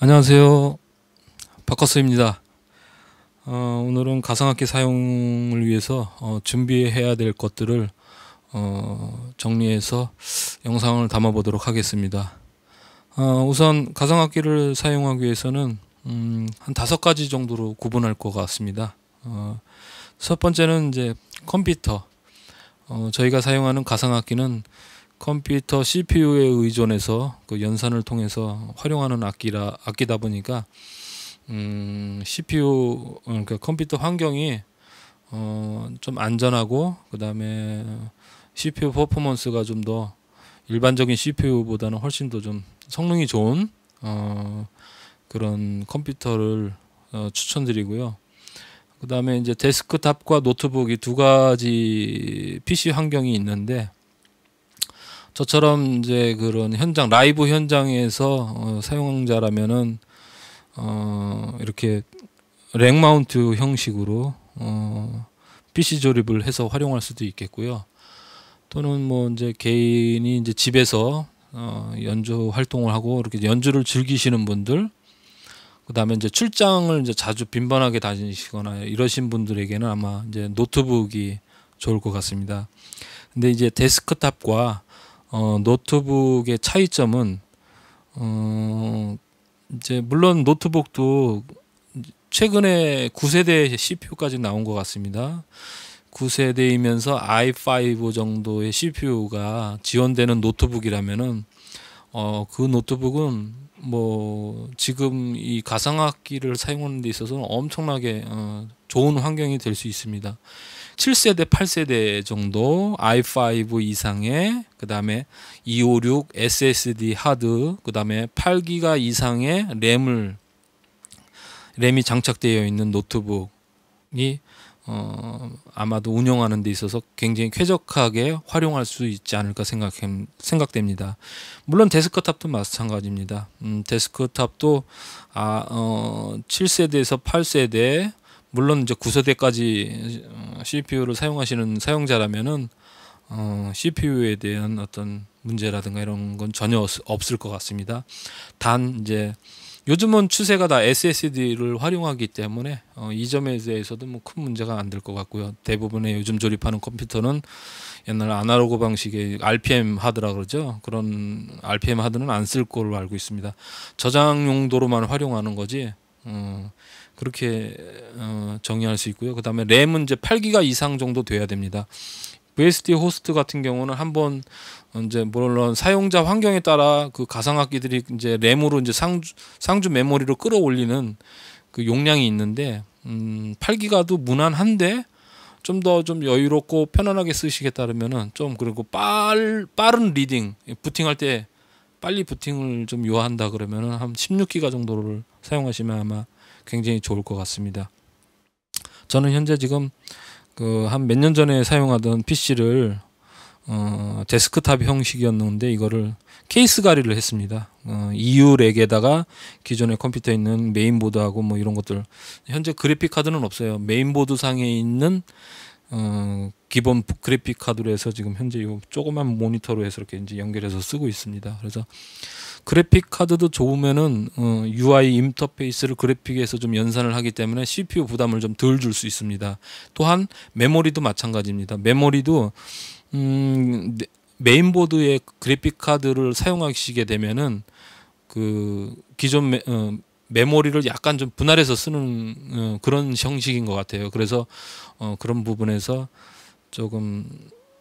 안녕하세요. 바커스입니다. 어, 오늘은 가상악기 사용을 위해서 어, 준비해야 될 것들을 어, 정리해서 영상을 담아보도록 하겠습니다. 어, 우선 가상악기를 사용하기 위해서는 음, 한 다섯 가지 정도로 구분할 것 같습니다. 어, 첫 번째는 이제 컴퓨터. 어, 저희가 사용하는 가상악기는 컴퓨터 CPU에 의존해서 그 연산을 통해서 활용하는 악기라 악기다 보니까 음, CPU 음, 그러니까 컴퓨터 환경이 어, 좀 안전하고 그다음에 CPU 퍼포먼스가 좀 더 일반적인 CPU보다는 훨씬 더 좀 성능이 좋은 어, 그런 컴퓨터를 어, 추천드리고요. 그다음에 이제 데스크탑과 노트북 이두 가지 PC 환경이 있는데 저처럼 이제 그런 현장 라이브 현장에서 어, 사용자라면은 어, 이렇게 렉 마운트 형식으로 어, PC 조립을 해서 활용할 수도 있겠고요. 또는 뭐 이제 개인이 이제 집에서 어, 연주 활동을 하고 이렇게 연주를 즐기시는 분들 그다음에 이제 출장을 이제 자주 빈번하게 다니시거나 이러신 분들에게는 아마 이제 노트북이 좋을 것 같습니다. 근데 이제 데스크탑과 어, 노트북의 차이점은 어, 이제 물론 노트북도 최근에 9세대 CPU까지 나온 것 같습니다. 9세대이면서 i5 정도의 CPU가 지원되는 노트북이라면은 어, 그 노트북은 뭐 지금 이 가상학기를 사용하는 데있어서 엄청나게 어, 좋은 환경이 될 수 있습니다. 7세대, 8세대 정도 i5 이상의 그다음에 256 SSD 하드, 그다음에 8기가 이상의 램을 램이 장착되어 있는 노트북이 어, 아마도 운영하는 데 있어서 굉장히 쾌적하게 활용할 수 있지 않을까 생각, 생각됩니다. 물론 데스크탑도 마찬가지입니다. 음, 데스크탑도 아, 어, 7세대에서 8세대 물론 이제 9세대까지 어, CPU를 사용하시는 사용자라면은 어, CPU에 대한 어떤 문제라든가 이런 건 전혀 없을 것 같습니다. 단 이제 요즘은 추세가 다 SSD를 활용하기 때문에 어, 이 점에 대해서도 뭐 큰 문제가 안 될 것 같고요. 대부분의 요즘 조립하는 컴퓨터는 옛날 아날로그 방식의 RPM 하드라 그러죠. 그런 RPM 하드는 안 쓸 걸로 알고 있습니다. 저장 용도로만 활용하는 거지. 어, 그렇게 어, 정의할 수 있고요. 그다음에 램은 이제 8기가 이상 정도 돼야 됩니다. VST 호스트 같은 경우는 한번 어, 이제 물론 사용자 환경에 따라 그 가상악기들이 이제 램으로 이제 상주, 상주 메모리로 끌어올리는 그 용량이 있는데 음, 8기가도 무난한데 좀더좀 좀 여유롭고 편안하게 쓰시겠다 그러면은 좀 그리고 빨 빠른 리딩 부팅할 때 빨리 부팅을 좀 요한다 그러면은 한 16기가 정도를 사용하시면 아마 굉장히 좋을 것 같습니다. 저는 현재 지금 그 한 몇 년 전에 사용하던 PC를 어, 데스크탑 형식이었는데 이거를 케이스 가리를 했습니다. 어, EU 렉에다가 기존의 컴퓨터에 있는 메인보드하고 뭐 이런 것들 현재 그래픽 카드는 없어요. 메인보드 상에 있는 어, 기본 그래픽 카드로 해서 지금 현재 이 조그만 모니터로 해서 이렇게 이제 연결해서 쓰고 있습니다. 그래서 그래픽 카드도 좋으면은 어, UI 인터페이스를 그래픽에서 좀 연산을 하기 때문에 CPU 부담을 좀 덜 줄 수 있습니다. 또한 메모리도 마찬가지입니다. 메모리도 음, 네, 메인보드의 그래픽 카드를 사용하시게 되면은 그 기존 메, 어, 메모리를 약간 좀 분할해서 쓰는 어, 그런 형식인 것 같아요. 그래서 어, 그런 부분에서 조금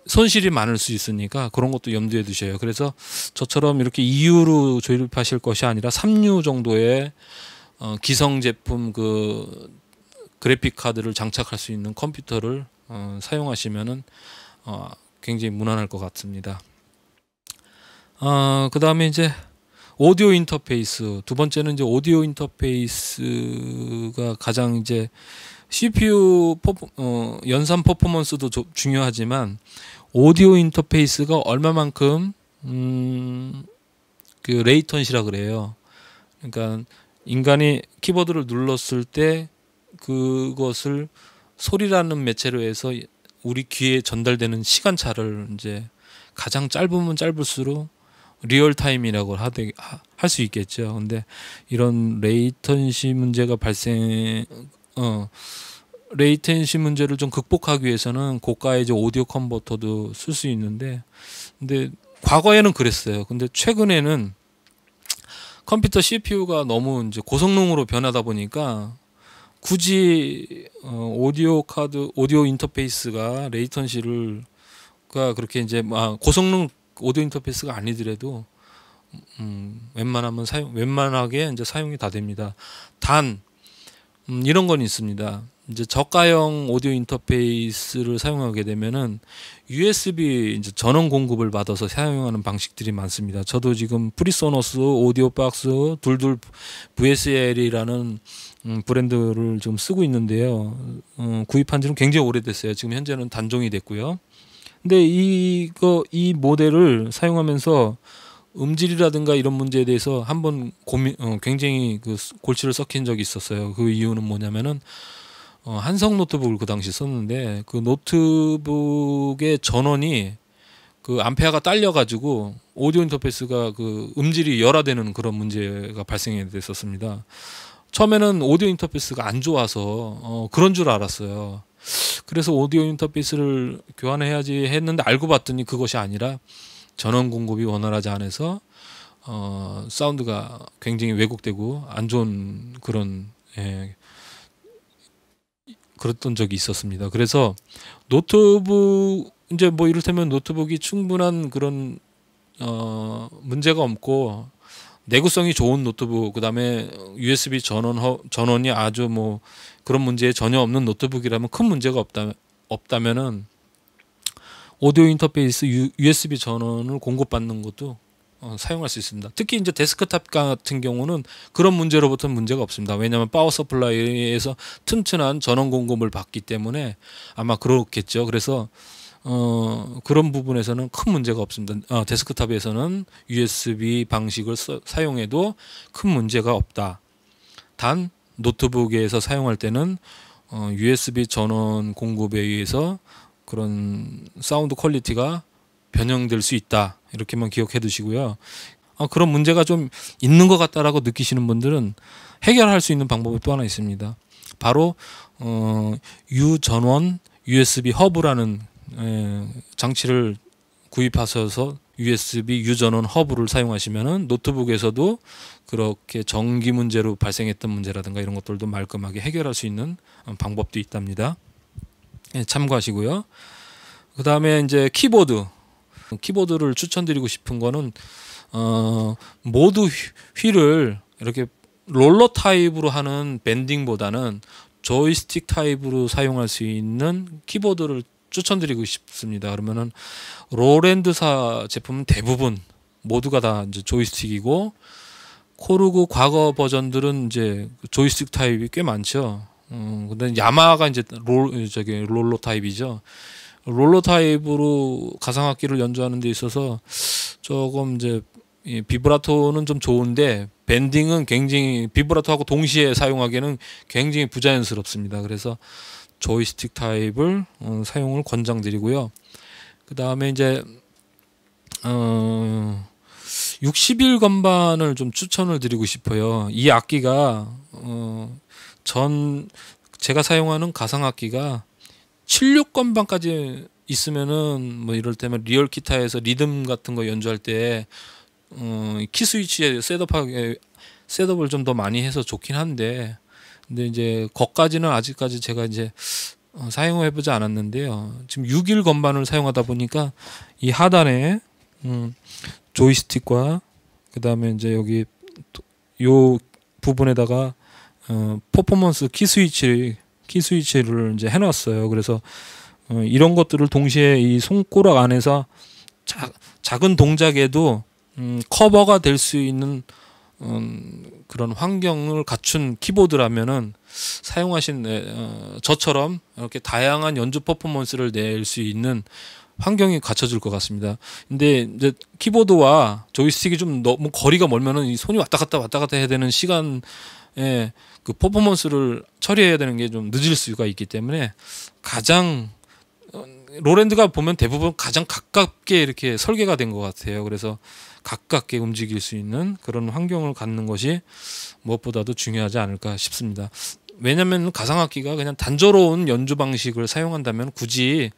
손실이 많을 수 있으니까 그런 것도 염두에 두셔요. 그래서 저처럼 이렇게 2유로 조립하실 것이 아니라 3유 정도의 어, 기성 제품 그 그래픽 카드를 장착할 수 있는 컴퓨터를 어, 사용하시면은 어, 굉장히 무난할 것 같습니다. 어, 그 다음에 이제 오디오 인터페이스 두 번째는 이제 오디오 인터페이스가 가장 이제 CPU 퍼포, 어, 연산 퍼포먼스도 조, 중요하지만 오디오 인터페이스가 얼마만큼 음, 그 레이턴시라 그래요. 그러니까 인간이 키보드를 눌렀을 때 그것을 소리라는 매체로 해서 우리 귀에 전달되는 시간차를 이제 가장 짧으면 짧을수록 리얼 타임이라고 할 수 있겠죠. 근데 이런 레이턴시 문제가 발생 어, 레이텐시 문제를 좀 극복하기 위해서는 고가의 이제 오디오 컨버터도 쓸 수 있는데 근데 과거에는 그랬어요. 근데 최근에는 컴퓨터 CPU가 너무 이제 고성능으로 변하다 보니까 굳이 어, 오디오 카드 오디오 인터페이스가 레이턴시를 그렇게 이제 막 고성능 오디오 인터페이스가 아니더라도 음, 웬만하면 사용 웬만하게 이제 사용이 다 됩니다. 단 음, 이런 건 있습니다. 이제 저가형 오디오 인터페이스를 사용하게 되면은 USB 이제 전원 공급을 받아서 사용하는 방식들이 많습니다. 저도 지금 프리소너스 오디오 박스 둘둘 VSL이라는 음, 브랜드를 지금 쓰고 있는데요. 음, 구입한 지는 굉장히 오래됐어요. 지금 현재는 단종이 됐고요. 근데 이거 이 모델을 사용하면서 음질이라든가 이런 문제에 대해서 한번 고민 어, 굉장히 그 골치를 썩힌 적이 있었어요. 그 이유는 뭐냐면은 어, 한성 노트북을 그 당시 썼는데 그 노트북의 전원이 그 암페어가 딸려 가지고 오디오 인터페이스가 그 음질이 열화되는 그런 문제가 발생됐었습니다 처음에는 오디오 인터페이스가 안 좋아서 어, 그런 줄 알았어요. 그래서 오디오 인터페이스를 교환해야지 했는데 알고 봤더니 그것이 아니라 전원 공급이 원활하지 않아서 어, 사운드가 굉장히 왜곡되고 안 좋은 그런 예, 그랬던 적이 있었습니다. 그래서 노트북 이제 뭐 이를테면 노트북이 충분한 그런 어, 문제가 없고 내구성이 좋은 노트북 그다음에 USB 전원 허, 전원이 아주 뭐 그런 문제에 전혀 없는 노트북이라면 큰 문제가 없다 없다면은 오디오 인터페이스 USB 전원을 공급받는 것도 어, 사용할 수 있습니다. 특히 이제 데스크탑 같은 경우는 그런 문제로부터는 문제가 없습니다. 왜냐하면 파워 서플라이에서 튼튼한 전원 공급을 받기 때문에 아마 그렇겠죠. 그래서 어, 그런 부분에서는 큰 문제가 없습니다. 어, 데스크탑에서는 USB 방식을 써, 사용해도 큰 문제가 없다. 단 노트북에서 사용할 때는 어, USB 전원 공급에 의해서 그런 사운드 퀄리티가 변형될 수 있다 이렇게만 기억해 두시고요. 아, 그런 문제가 좀 있는 것 같다라고 느끼시는 분들은 해결할 수 있는 방법이 또 하나 있습니다. 바로 어, 유전원 USB 허브라는 에, 장치를 구입하셔서 USB 유전원 허브를 사용하시면은 노트북에서도 그렇게 전기 문제로 발생했던 문제라든가 이런 것들도 말끔하게 해결할 수 있는 방법도 있답니다. 예, 참고하시고요. 그 다음에 이제 키보드. 키보드를 추천드리고 싶은 거는, 어, 모두 휠을 이렇게 롤러 타입으로 하는 밴딩보다는 조이스틱 타입으로 사용할 수 있는 키보드를 추천드리고 싶습니다. 그러면은 롤랜드사 제품은 대부분 모두가 다 이제 조이스틱이고 코르그 과거 버전들은 이제 조이스틱 타입이 꽤 많죠. 음, 근데 야마가 이제 롤 저기 롤러 타입이죠. 롤러 타입으로 가상악기를 연주하는 데 있어서 조금 이제 이 비브라토는 좀 좋은데 밴딩은 굉장히 비브라토하고 동시에 사용하기에는 굉장히 부자연스럽습니다. 그래서 조이스틱 타입을 어, 사용을 권장드리고요. 그 다음에 이제 어, 60일 건반을 좀 추천을 드리고 싶어요. 이 악기가 어, 전 제가 사용하는 가상악기가 76건반까지 있으면은 뭐 이럴 때면 리얼 기타에서 리듬 같은 거 연주할 때 어, 키 스위치에 셋업하게 셋업을 좀 더 많이 해서 좋긴 한데 근데 이제 거까지는 아직까지 제가 이제 어, 사용해 보지 않았는데요. 지금 6일 건반을 사용하다 보니까 이 하단에 음, 조이스틱과 그다음에 이제 여기 요 부분에다가 어, 퍼포먼스 키 스위치 키 스위치를 이제 해놨어요. 그래서 어, 이런 것들을 동시에 이 손가락 안에서 자, 작은 동작에도 음, 커버가 될 수 있는 음, 그런 환경을 갖춘 키보드라면은 사용하신 네, 어, 저처럼 이렇게 다양한 연주 퍼포먼스를 낼 수 있는 환경이 갖춰질 것 같습니다. 근데 이제 키보드와 조이스틱이 좀 너무 거리가 멀면은 이 손이 왔다 갔다 왔다 갔다 해야 되는 시간에 그 퍼포먼스를 처리해야 되는 게 좀 늦을 수가 있기 때문에 가장 로랜드가 보면 대부분 가장 가깝게 이렇게 설계가 된 것 같아요. 그래서 가깝게 움직일 수 있는 그런 환경을 갖는 것이 무엇보다도 중요하지 않을까 싶습니다. 왜냐하면 가상악기가 그냥 단조로운 연주 방식을 사용한다면 굳이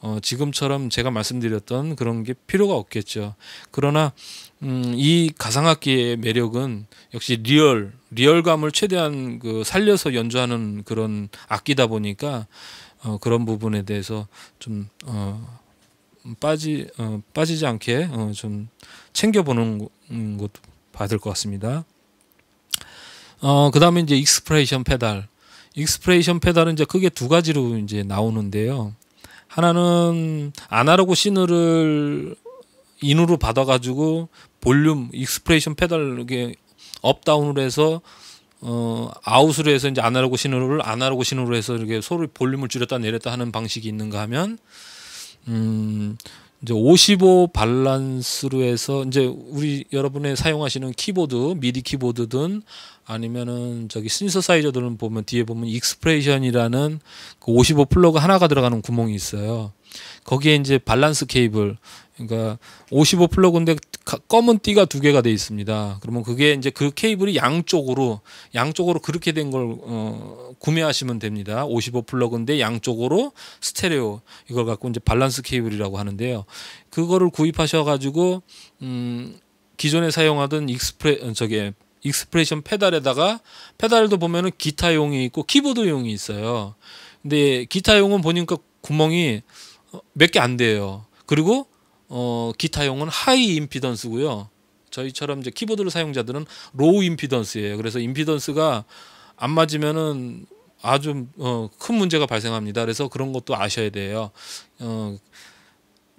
어 지금처럼 제가 말씀드렸던 그런 게 필요가 없겠죠. 그러나 음, 이 가상악기의 매력은 역시 리얼 리얼감을 최대한 그 살려서 연주하는 그런 악기다 보니까 어, 그런 부분에 대해서 좀 어, 빠지 어, 빠지지 않게 어, 좀 챙겨보는 음, 것도 받을 것 같습니다. 어, 그다음에 이제 익스프레이션 페달. 익스프레이션 페달은 이제 크게 두 가지로 이제 나오는데요. 하나는 아날로그 시너를 인으로 받아가지고 볼륨 익스프레션 이 페달 이게 업다운으로 해서 어 아웃으로 해서 이제 아날로그 신호를 아날로그 신호로 해서 이렇게 소리 볼륨을 줄였다 내렸다 하는 방식이 있는가 하면 음 이제 55 발란스로 해서 이제 우리 여러분의 사용하시는 키보드 미디 키보드든 아니면은 저기 신서사이저들은 보면 뒤에 보면 익스프레션이라는 이그55 플러그 하나가 들어가는 구멍이 있어요. 거기에 이제 발란스 케이블 그러니까 55 플러그인데 검은 띠가 두 개가 돼 있습니다. 그러면 그게 이제 그 케이블이 양쪽으로 양쪽으로 그렇게 된걸 어, 구매하시면 됩니다. 55 플러그인데 양쪽으로 스테레오 이걸 갖고 이제 밸런스 케이블이라고 하는데요. 그거를 구입하셔 가지고 음 기존에 사용하던 익스프레 어, 저게 익스프레션 페달에다가 페달도 보면은 기타용이 있고 키보드용이 있어요. 근데 기타용은 보니까 구멍이 어, 몇개 안 돼요. 그리고 어, 기타용은 하이 임피던스고요. 저희처럼 이제 키보드를 사용자들은 로우 임피던스예요. 그래서 임피던스가 안 맞으면은 아주 어, 큰 문제가 발생합니다. 그래서 그런 것도 아셔야 돼요. 어,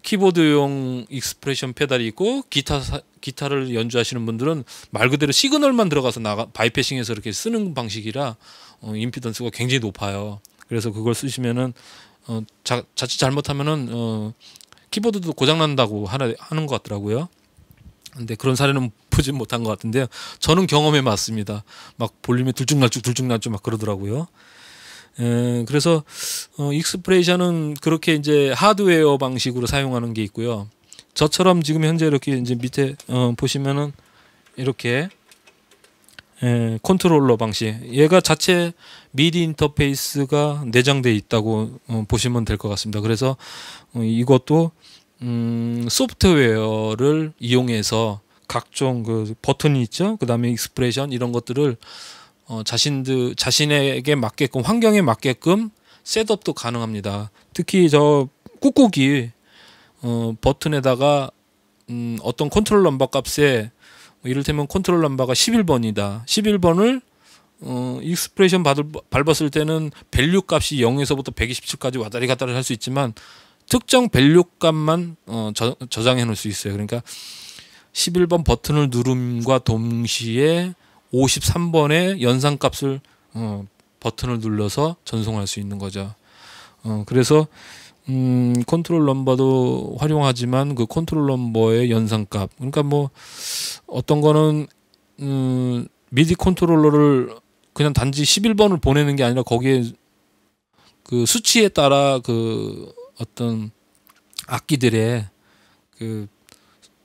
키보드용 익스프레션 페달이 있고 기타 기타를 연주하시는 분들은 말 그대로 시그널만 들어가서 나가 바이패싱해서 이렇게 쓰는 방식이라 어, 임피던스가 굉장히 높아요. 그래서 그걸 쓰시면은 어, 자, 자칫 잘못하면은 어, 키보드도 고장 난다고 하는 것 같더라고요. 근데 그런 사례는 보지 못한 것 같은데요. 저는 경험해 봤습니다. 막 볼륨이 들쭉날쭉 들쭉날쭉 막 그러더라고요. 에, 그래서 어, 익스프레이션은 그렇게 이제 하드웨어 방식으로 사용하는 게 있고요. 저처럼 지금 현재 이렇게 이제 밑에 어, 보시면은 이렇게 예, 컨트롤러 방식. 얘가 자체 미디 인터페이스가 내장되어 있다고 어, 보시면 될 것 같습니다. 그래서 어, 이것도 음, 소프트웨어를 이용해서 각종 그 버튼이 있죠. 그다음에 익스프레션 이런 것들을 어, 자신들 자신에게 맞게끔 환경에 맞게끔 셋업도 가능합니다. 특히 저 꾹꾹이 어, 버튼에다가 음, 어떤 컨트롤 넘버 값에 뭐 이를테면 컨트롤 넘바가 11번이다. 11번을 어, 익스프레션 받을, 밟았을 때는 밸류 값이 0에서부터 127까지 와다리 갔다리 할 수 있지만 특정 밸류 값만 어, 저, 저장해 놓을 수 있어요. 그러니까 11번 버튼을 누름과 동시에 53번의 연산 값을 어, 버튼을 눌러서 전송할 수 있는 거죠. 어, 그래서 음, 컨트롤 넘버도 활용하지만 그 컨트롤 넘버의 연산값. 그러니까 뭐 어떤 거는 음, 미디 컨트롤러를 그냥 단지 11번을 보내는 게 아니라 거기에 그 수치에 따라 그 어떤 악기들의 그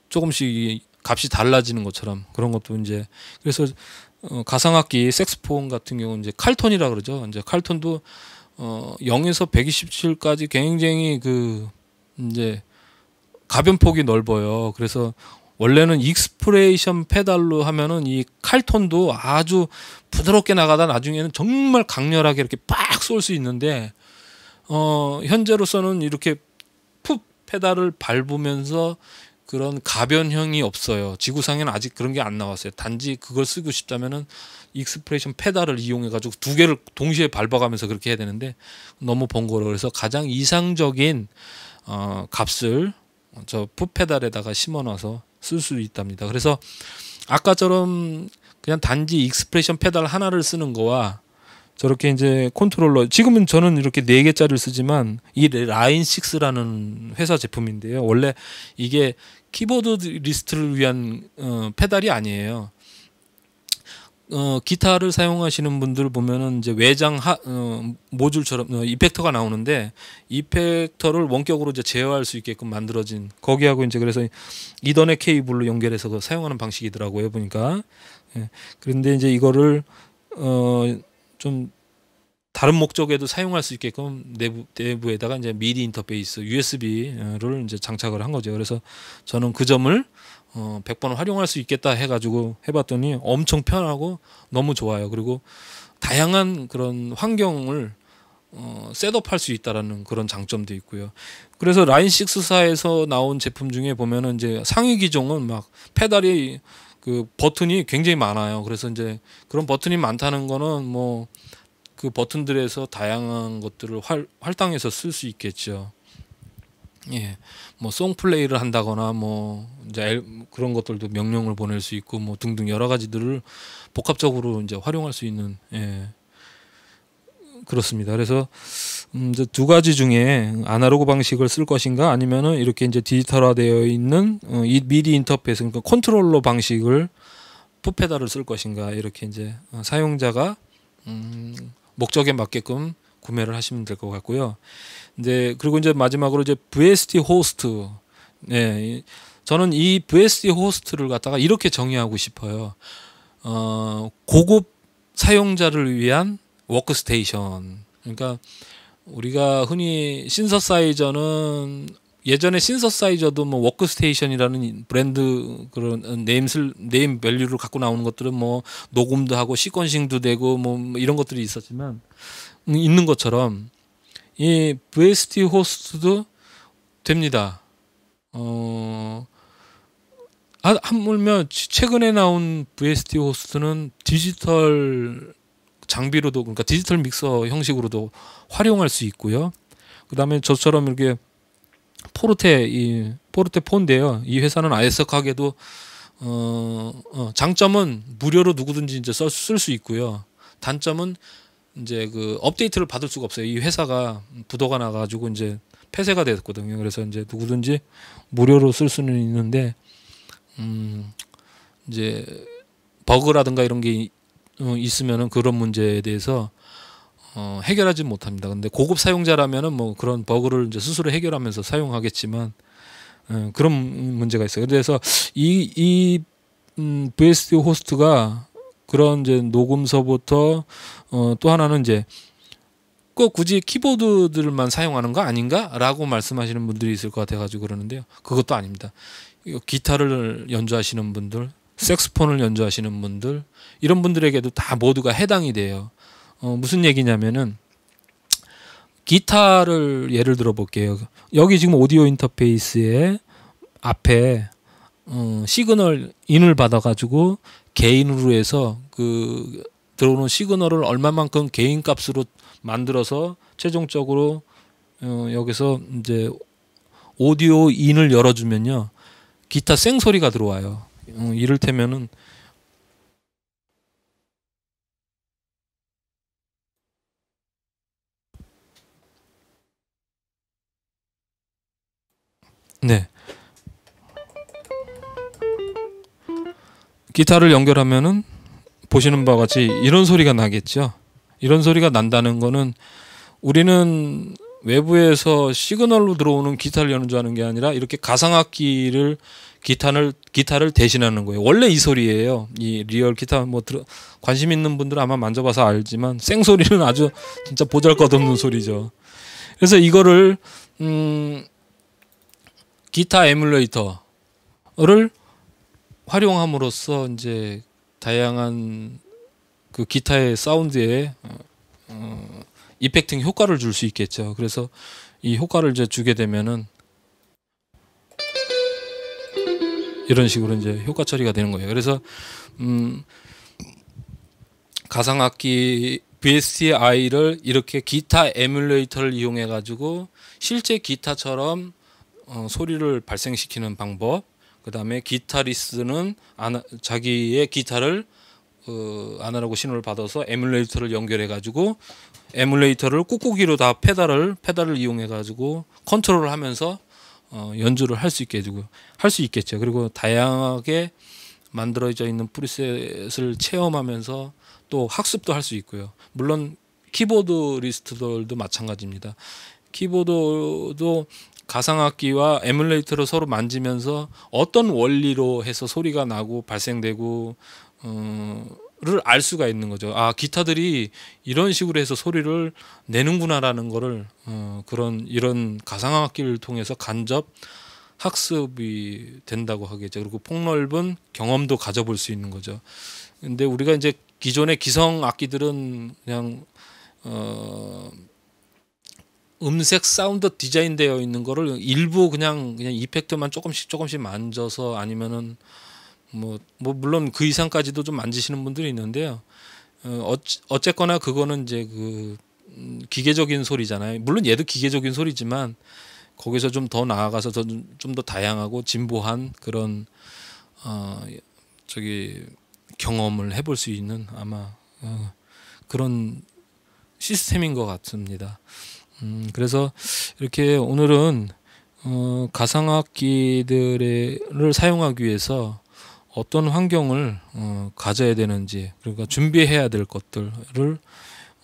조금씩 값이 달라지는 것처럼 그런 것도 이제 그래서 어, 가상악기 섹스폰 같은 경우 는 이제 칼톤이라 그러죠. 이제 칼톤도 어 0에서 127까지 굉장히 그 이제 가변폭이 넓어요. 그래서 원래는 익스프레이션 페달로 하면은 이 칼톤도 아주 부드럽게 나가다 나중에는 정말 강렬하게 이렇게 빡 쏠 수 있는데 어 현재로서는 이렇게 푹 페달을 밟으면서 그런 가변형이 없어요. 지구상에는 아직 그런 게 안 나왔어요. 단지 그걸 쓰고 싶다면은 익스프레션 페달을 이용해 가지고 두 개를 동시에 밟아가면서 그렇게 해야 되는데 너무 번거로워 서 가장 이상적인 어, 값을 저 풋페달에다가 심어놔서 쓸 수 있답니다. 그래서 아까처럼 그냥 단지 익스프레션 페달 하나를 쓰는 거와 저렇게 이제 컨트롤러 지금은 저는 이렇게 네 개짜리를 쓰지만 이 라인 6라는 회사 제품인데요. 원래 이게 키보드 리스트를 위한 어, 페달이 아니에요. 어, 기타를 사용하시는 분들 보면은 이제 외장 하, 어, 모듈처럼 어, 이펙터가 나오는데 이펙터를 원격으로 이제 제어할 수 있게끔 만들어진 거기하고 이제 그래서 이더넷 케이블로 연결해서 그 사용하는 방식이더라고요 보니까 예. 그런데 이제 이거를 어, 좀 다른 목적에도 사용할 수 있게끔 내부 내부에다가 이제 미디 인터페이스 USB를 이제 장착을 한 거죠. 그래서 저는 그 점을 어 100번 활용할 수 있겠다 해 가지고 해 봤더니 엄청 편하고 너무 좋아요. 그리고 다양한 그런 환경을 어 셋업할 수 있다라는 그런 장점도 있고요. 그래서 라인 6사에서 나온 제품 중에 보면은 이제 상위 기종은 막 페달이 그 버튼이 굉장히 많아요. 그래서 이제 그런 버튼이 많다는 거는 뭐그 버튼들에서 다양한 것들을 활, 활당해서 쓸 수 있겠죠. 예, 뭐 송플레이를 한다거나 뭐 이제 그런 것들도 명령을 보낼 수 있고 뭐 등등 여러 가지들을 복합적으로 이제 활용할 수 있는 예. 그렇습니다. 그래서 음, 이제 두 가지 중에 아날로그 방식을 쓸 것인가 아니면은 이렇게 이제 디지털화되어 있는 어, 이 미디 인터페이스 그러니까 컨트롤러 방식을 풋페달을 쓸 것인가 이렇게 이제 어, 사용자가 음, 목적에 맞게끔 구매를 하시면 될 것 같고요. 이제 그리고 이제 마지막으로 이제 VST 호스트. 네. 저는 이 VST 호스트를 갖다가 이렇게 정의하고 싶어요. 어, 고급 사용자를 위한 워크스테이션. 그러니까 우리가 흔히 신서사이저는 예전에 신서사이저도 뭐 워크스테이션이라는 브랜드 그런 네임슬 네임 밸류를 갖고 나오는 것들은 뭐 녹음도 하고 시퀀싱도 되고 뭐, 뭐 이런 것들이 있었지만 음, 있는 것처럼 이 VST 호스트도 됩니다. 어 한물며 최근에 나온 VST 호스트는 디지털 장비로도 그러니까 디지털 믹서 형식으로도 활용할 수 있고요. 그다음에 저처럼 이렇게 포르테 이 포르테 폰데요. 이 회사는 아이석하게도 어, 어, 장점은 무료로 누구든지 이제 쓸수 있고요. 단점은 이제 그 업데이트를 받을 수가 없어요. 이 회사가 부도가 나가지고 이제 폐쇄가 됐거든요. 그래서 이제 누구든지 무료로 쓸 수는 있는데 음, 이제 버그라든가 이런 게 어, 있으면은 그런 문제에 대해서 어, 해결하지 못합니다. 근데 고급 사용자라면은 뭐 그런 버그를 이제 스스로 해결하면서 사용하겠지만 음, 그런 문제가 있어요. 그래서 이, 이 음, VST 호스트가 그런 이제 녹음서부터 어, 또 하나는 이제 꼭 굳이 키보드들만 사용하는 거 아닌가라고 말씀하시는 분들이 있을 것 같아가지고 그러는데요. 그것도 아닙니다. 기타를 연주하시는 분들, 색스폰을 연주하시는 분들 이런 분들에게도 다 모두가 해당이 돼요. 어, 무슨 얘기냐면은 기타를 예를 들어 볼게요. 여기 지금 오디오 인터페이스에 앞에 어, 시그널 인을 받아가지고 개인으로 해서 그 들어오는 시그널을 얼마만큼 개인 값으로 만들어서 최종적으로 어, 여기서 이제 오디오 인을 열어주면요 기타 생 소리가 들어와요. 어, 이를테면은 네. 기타를 연결하면은 보시는 바와 같이 이런 소리가 나겠죠. 이런 소리가 난다는 거는 우리는 외부에서 시그널로 들어오는 기타를 연주하는 게 아니라 이렇게 가상악기를 기타를 기타를 대신하는 거예요. 원래 이 소리예요. 이 리얼 기타 뭐 들어, 관심 있는 분들은 아마 만져봐서 알지만 생 소리는 아주 진짜 보잘것없는 소리죠. 그래서 이거를 음 기타 에뮬레이터를 활용함으로써 이제 다양한 그 기타의 사운드에 어, 어 이펙팅 효과를 줄 수 있겠죠. 그래서 이 효과를 이제 주게 되면은 이런 식으로 이제 효과 처리가 되는 거예요. 그래서 음, 가상악기 VSTI를 이렇게 기타 에뮬레이터를 이용해 가지고 실제 기타처럼 어, 소리를 발생시키는 방법, 그 다음에 기타리스트는 아나, 자기의 기타를 어, 아날로그 신호를 받아서 에뮬레이터를 연결해 가지고 에뮬레이터를 꾹꾹이로 다 페달을 페달을 이용해 가지고 컨트롤을 하면서 어, 연주를 할 수 있게 해주고 할 수 있겠죠. 그리고 다양하게 만들어져 있는 프리셋을 체험하면서 또 학습도 할 수 있고요. 물론 키보드 리스트들도 마찬가지입니다. 키보드도 가상악기와 에뮬레이터를 서로 만지면서 어떤 원리로 해서 소리가 나고 발생되고 어를 알 수가 있는 거죠. 아 기타들이 이런 식으로 해서 소리를 내는구나라는 거를 어, 그런 이런 가상악기를 통해서 간접 학습이 된다고 하겠죠. 그리고 폭넓은 경험도 가져볼 수 있는 거죠. 근데 우리가 이제 기존의 기성 악기들은 그냥 어 음색 사운드 디자인되어 있는 거를 일부 그냥 그냥 이펙트만 조금씩 조금씩 만져서 아니면은 뭐, 뭐 물론 그 이상까지도 좀 만지시는 분들이 있는데요. 어, 쨌거나 그거는 이제 그 음, 기계적인 소리잖아요. 물론 얘도 기계적인 소리지만 거기서 좀 더 나아가서 좀 더 다양하고 진보한 그런 어 저기 경험을 해볼 수 있는 아마 어 그런 시스템인 것 같습니다. 음, 그래서 이렇게 오늘은 어, 가상악기들을 사용하기 위해서 어떤 환경을 어, 가져야 되는지 그러니까 준비해야 될 것들을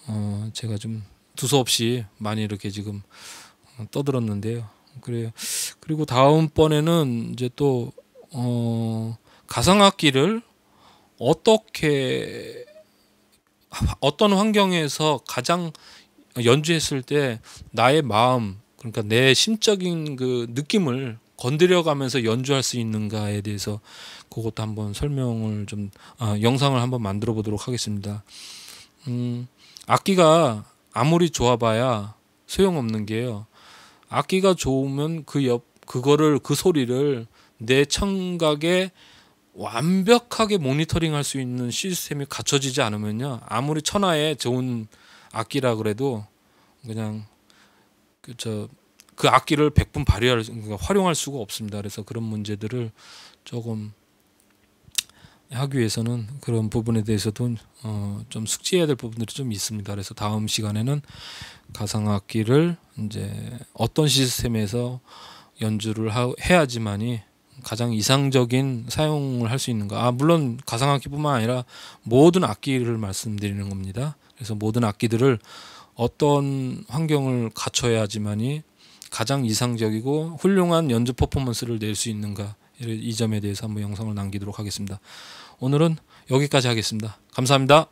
어, 제가 좀 두서없이 많이 이렇게 지금 어, 떠들었는데요. 그래요. 그리고 다음번에는 이제 또 어, 가상악기를 어떻게 어떤 환경에서 가장 연주했을 때 나의 마음 그러니까 내 심적인 그 느낌을 건드려가면서 연주할 수 있는가에 대해서 그것도 한번 설명을 좀 아, 영상을 한번 만들어 보도록 하겠습니다. 음, 악기가 아무리 좋아봐야 소용없는 게요. 악기가 좋으면 그 옆 그거를 그 소리를 내 청각에 완벽하게 모니터링할 수 있는 시스템이 갖춰지지 않으면요 아무리 천하의 좋은 악기라 그래도 그냥 그 저 그 악기를 백분 발휘할 그러니까 활용할 수가 없습니다. 그래서 그런 문제들을 조금 하기 위해서는 그런 부분에 대해서도 어, 좀 숙지해야 될 부분들이 좀 있습니다. 그래서 다음 시간에는 가상악기를 이제 어떤 시스템에서 연주를 하, 해야지만이 가장 이상적인 사용을 할 수 있는가. 아, 물론 가상악기뿐만 아니라 모든 악기를 말씀드리는 겁니다. 그래서 모든 악기들을 어떤 환경을 갖춰야지만이 가장 이상적이고 훌륭한 연주 퍼포먼스를 낼 수 있는가 이 점에 대해서 한번 영상을 남기도록 하겠습니다. 오늘은 여기까지 하겠습니다. 감사합니다.